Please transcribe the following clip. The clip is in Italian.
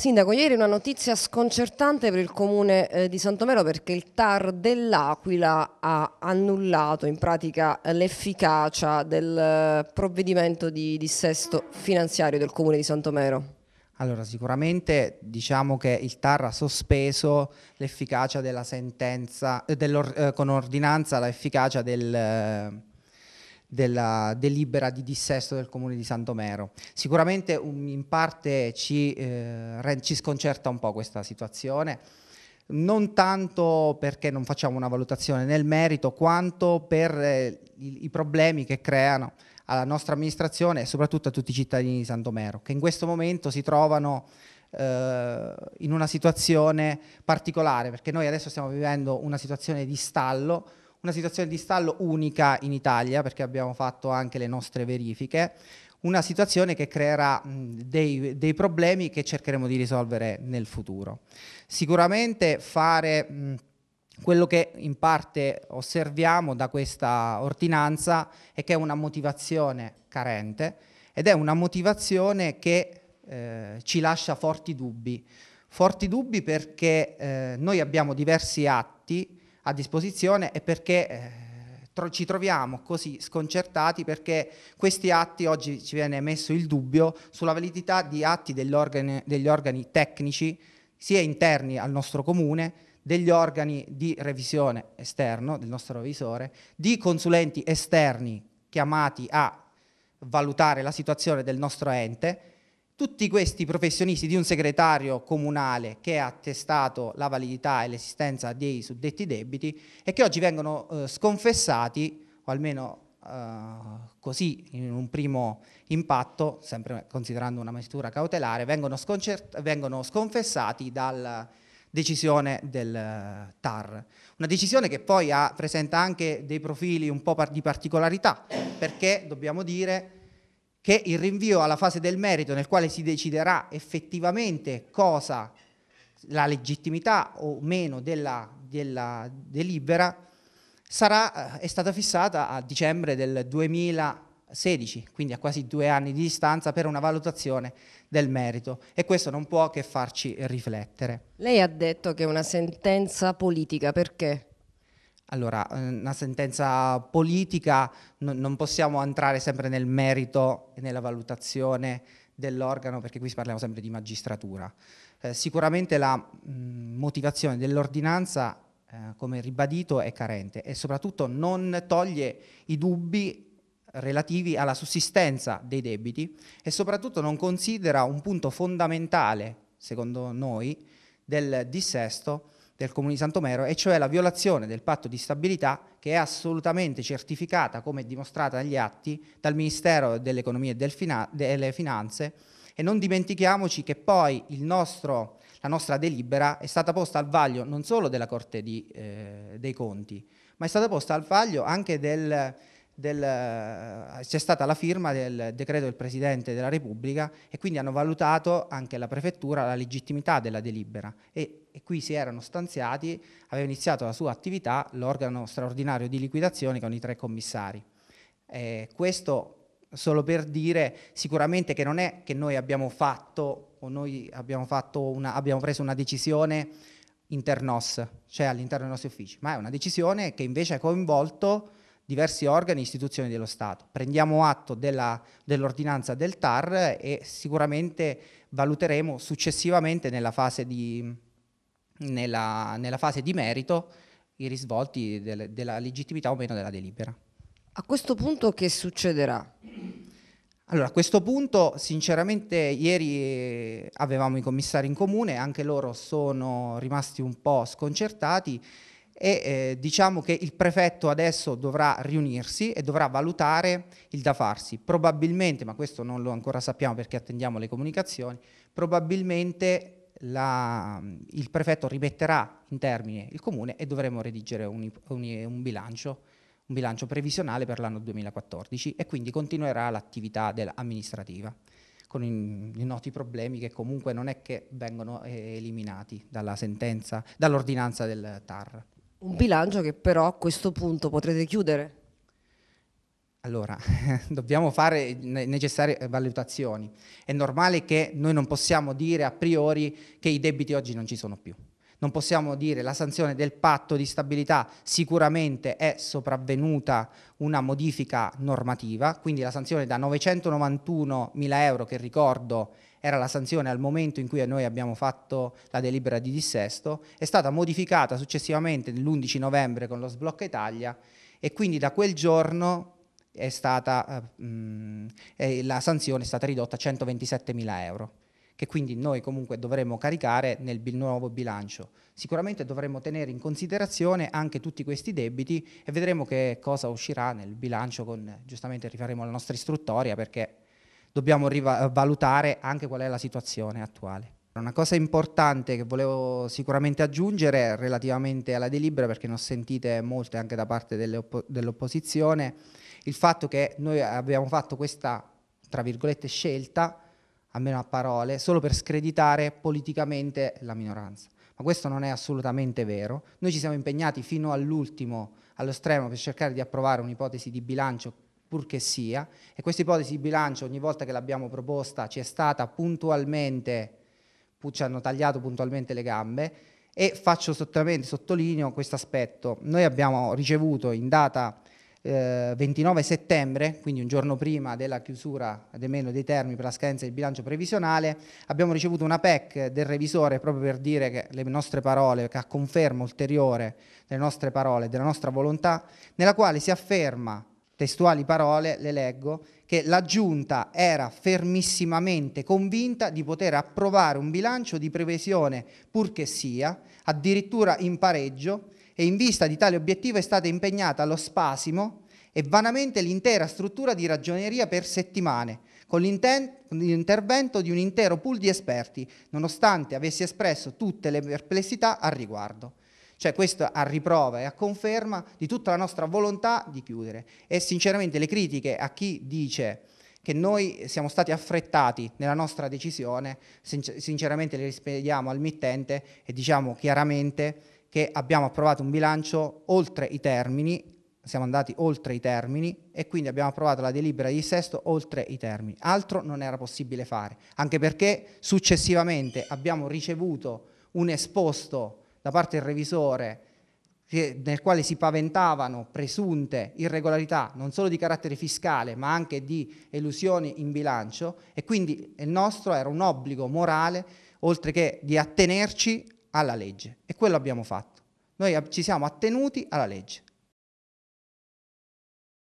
Sindaco, ieri una notizia sconcertante per il comune eh, di Santomero perché il TAR dell'Aquila ha annullato in pratica l'efficacia del eh, provvedimento di dissesto finanziario del comune di Santomero. Allora, sicuramente diciamo che il TAR ha sospeso l'efficacia della sentenza, eh, or, eh, con ordinanza l'efficacia del della delibera di dissesto del comune di Santomero. Sicuramente um, in parte ci, eh, ci sconcerta un po' questa situazione, non tanto perché non facciamo una valutazione nel merito, quanto per eh, i, i problemi che creano alla nostra amministrazione e soprattutto a tutti i cittadini di Santomero, che in questo momento si trovano eh, in una situazione particolare, perché noi adesso stiamo vivendo una situazione di stallo, una situazione di stallo unica in Italia perché abbiamo fatto anche le nostre verifiche, una situazione che creerà dei, dei problemi che cercheremo di risolvere nel futuro. Sicuramente fare quello che in parte osserviamo da questa ordinanza è che è una motivazione carente ed è una motivazione che eh, ci lascia forti dubbi. Forti dubbi perché eh, noi abbiamo diversi atti a disposizione e perché eh, tro ci troviamo così sconcertati perché questi atti oggi ci viene messo il dubbio sulla validità di atti organi, degli organi tecnici sia interni al nostro comune degli organi di revisione esterno del nostro revisore, di consulenti esterni chiamati a valutare la situazione del nostro ente tutti questi professionisti di un segretario comunale che ha attestato la validità e l'esistenza dei suddetti debiti e che oggi vengono eh, sconfessati, o almeno Uh, così in un primo impatto, sempre considerando una mistura cautelare, vengono, vengono sconfessati dalla decisione del eh, TAR. Una decisione che poi ha, presenta anche dei profili un po' par di particolarità, perché dobbiamo dire che il rinvio alla fase del merito nel quale si deciderà effettivamente cosa la legittimità o meno della, della delibera sarà, eh, è stata fissata a dicembre del 2016, quindi a quasi due anni di distanza per una valutazione del merito e questo non può che farci riflettere. Lei ha detto che è una sentenza politica perché? Allora, eh, una sentenza politica no, non possiamo entrare sempre nel merito e nella valutazione dell'organo perché qui parliamo sempre di magistratura. Eh, sicuramente la mh, mm, motivazione dell'ordinanza, eh, come ribadito, è carente e soprattutto non toglie i dubbi relativi alla sussistenza dei debiti e soprattutto non considera un punto fondamentale, secondo noi, del dissesto, del Comune di Santomero, e cioè la violazione del patto di stabilità che è assolutamente certificata, come dimostrata negli atti, dal Ministero dell'Economia e del Finan delle Finanze. E non dimentichiamoci che poi nostro, la nostra delibera è stata posta al vaglio non solo della Corte di, eh, dei Conti, ma è stata posta al vaglio anche del, eh, c'è stata la firma del decreto del Presidente della Repubblica e quindi hanno valutato anche la Prefettura la legittimità della delibera e, e qui si erano stanziati, aveva iniziato la sua attività l'organo straordinario di liquidazione con i tre commissari. Eh, questo solo per dire sicuramente che non è che noi abbiamo fatto o noi abbiamo, fatto una, abbiamo preso una decisione internos, cioè all'interno dei nostri uffici, ma è una decisione che invece ha coinvolto diversi organi e istituzioni dello Stato. Prendiamo atto dell'ordinanza dell del TAR e sicuramente valuteremo successivamente nella fase di, nella, nella fase di merito i risvolti del, della legittimità o meno della delibera. A questo punto che succederà? Allora, a questo punto, sinceramente, ieri avevamo i commissari in comune, anche loro sono rimasti un po' sconcertati e eh, diciamo che il prefetto adesso dovrà riunirsi e dovrà valutare il da farsi. Probabilmente, ma questo non lo ancora sappiamo perché attendiamo le comunicazioni, probabilmente la, il prefetto rimetterà in termine il comune e dovremo redigere un, un, un, bilancio, un bilancio, previsionale per l'anno 2014 e quindi continuerà l'attività amministrativa con i, noti problemi che comunque non è che vengono eh, eliminati dalla sentenza, dall'ordinanza del TAR. Un bilancio che però a questo punto potrete chiudere. Allora, dobbiamo fare le necessarie valutazioni. È normale che noi non possiamo dire a priori che i debiti oggi non ci sono più non possiamo dire la sanzione del patto di stabilità sicuramente è sopravvenuta una modifica normativa, quindi la sanzione da 991 mila euro che ricordo era la sanzione al momento in cui noi abbiamo fatto la delibera di dissesto, è stata modificata successivamente l'11 novembre con lo sblocca Italia e quindi da quel giorno stata, eh, mh, eh, la sanzione è stata ridotta a 127 mila euro che quindi noi comunque dovremo caricare nel nuovo bilancio. Sicuramente dovremo tenere in considerazione anche tutti questi debiti e vedremo che cosa uscirà nel bilancio, con, giustamente rifaremo la nostra istruttoria perché dobbiamo valutare anche qual è la situazione attuale. Una cosa importante che volevo sicuramente aggiungere relativamente alla delibera, perché ne ho sentite molte anche da parte dell'opposizione, dell il fatto che noi abbiamo fatto questa, tra virgolette, scelta almeno a parole, solo per screditare politicamente la minoranza. Ma questo non è assolutamente vero. Noi ci siamo impegnati fino all'ultimo, allo stremo, per cercare di approvare un'ipotesi di bilancio pur che sia, e questa ipotesi di bilancio ogni volta che l'abbiamo proposta ci è stata puntualmente, ci hanno tagliato puntualmente le gambe, e faccio sottolineo questo aspetto. Noi abbiamo ricevuto in data eh, 29 settembre, quindi un giorno prima della chiusura almeno dei termini per la scadenza del bilancio previsionale, abbiamo ricevuto una PEC del revisore proprio per dire che le nostre parole, che ha conferma ulteriore delle nostre parole, della nostra volontà, nella quale si afferma, testuali parole, le leggo, che la Giunta era fermissimamente convinta di poter approvare un bilancio di previsione, purché sia, addirittura in pareggio, e in vista di tale obiettivo è stata impegnata allo spasimo e vanamente l'intera struttura di ragioneria per settimane, con l'intervento di un intero pool di esperti, nonostante avessi espresso tutte le perplessità al riguardo. Cioè questo a riprova e a conferma di tutta la nostra volontà di chiudere. E sinceramente le critiche a chi dice che noi siamo stati affrettati nella nostra decisione, sinceramente le rispediamo al mittente e diciamo chiaramente che abbiamo approvato un bilancio oltre i termini, siamo andati oltre i termini e quindi abbiamo approvato la delibera di sesto oltre i termini. Altro non era possibile fare, anche perché successivamente abbiamo ricevuto un esposto da parte del revisore nel quale si paventavano presunte irregolarità non solo di carattere fiscale ma anche di elusioni in bilancio e quindi il nostro era un obbligo morale oltre che di attenerci alla legge e quello abbiamo fatto. Noi ci siamo attenuti alla legge.